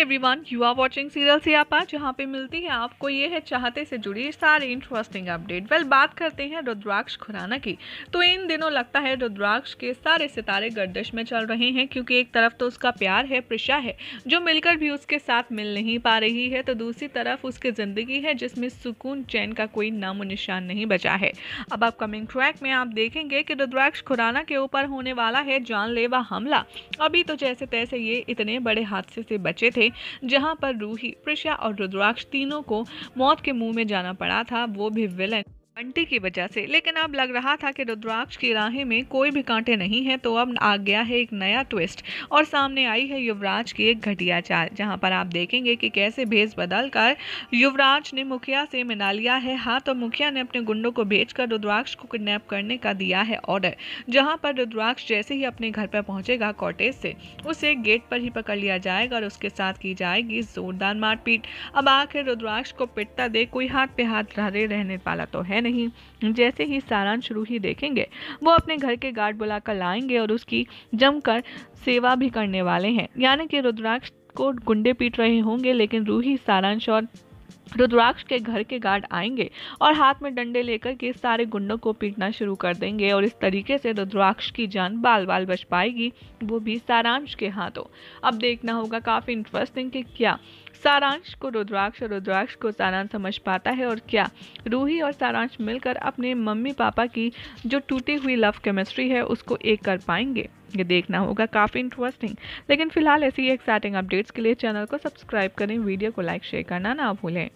everyone you are watching serial Siyapa जहाँ पे मिलती है आपको ये है चाहते से जुड़ी सारी इंटरेस्टिंग अपडेट वेल बात करते हैं रुद्राक्ष खुराना की तो इन दिनों लगता है रुद्राक्ष के सारे सितारे गर्दिश में चल रहे हैं क्योंकि एक तरफ तो उसका प्यार है प्रिशा है जो मिलकर भी उसके साथ मिल नहीं पा रही है तो दूसरी तरफ उसकी ज़िंदगी है जिसमें सुकून चैन का कोई नामो निशान नहीं बचा है अब अपकमिंग ट्रैक में आप देखेंगे कि रुद्राक्ष खुराना के ऊपर होने वाला है जानलेवा हमला अभी तो जैसे तैसे ये इतने बड़े हादसे से बचे थे जहां पर रूही प्रशा और रुद्राक्ष तीनों को मौत के मुंह में जाना पड़ा था वो भी विलन बंटी की वजह से लेकिन अब लग रहा था कि रुद्राक्ष की राहें में कोई भी कांटे नहीं हैं तो अब आ गया है एक नया ट्विस्ट और सामने आई है युवराज की एक घटिया चाल जहां पर आप देखेंगे कि कैसे भेज बदल कर युवराज ने मुखिया से मिला लिया है हाथ तो मुखिया ने अपने गुंडों को भेज कर रुद्राक्ष को किडनैप करने का दिया है ऑर्डर जहाँ पर रुद्राक्ष जैसे ही अपने घर पर पहुंचेगा कॉटेज से उसे गेट पर ही पकड़ लिया जाएगा और उसके साथ की जाएगी जोरदार मारपीट अब आखिर रुद्राक्ष को पिटता दे कोई हाथ पे हाथ धरे रहने वाला तो है नहीं जैसे ही सारांश रूही देखेंगे वो अपने घर के गार्ड बुलाकर लाएंगे और उसकी जमकर सेवा भी करने वाले हैं यानी कि रुद्राक्ष को गुंडे पीट रहे होंगे लेकिन रूही सारांश और रुद्राक्ष के घर के गार्ड आएंगे और हाथ में डंडे लेकर के सारे गुंडों को पीटना शुरू कर देंगे और इस तरीके से रुद्राक्ष की जान बाल बाल बच पाएगी वो भी सारांश के हाथों अब देखना होगा काफ़ी इंटरेस्टिंग कि क्या सारांश को रुद्राक्ष और रुद्राक्ष को सारांश समझ पाता है और क्या रूही और सारांश मिलकर अपने मम्मी पापा की जो टूटी हुई लव केमिस्ट्री है उसको एक कर पाएंगे ये देखना होगा काफ़ी इंटरेस्टिंग लेकिन फिलहाल ऐसी एक्साइटिंग अपडेट्स के लिए चैनल को सब्सक्राइब करें वीडियो को लाइक शेयर करना ना भूलें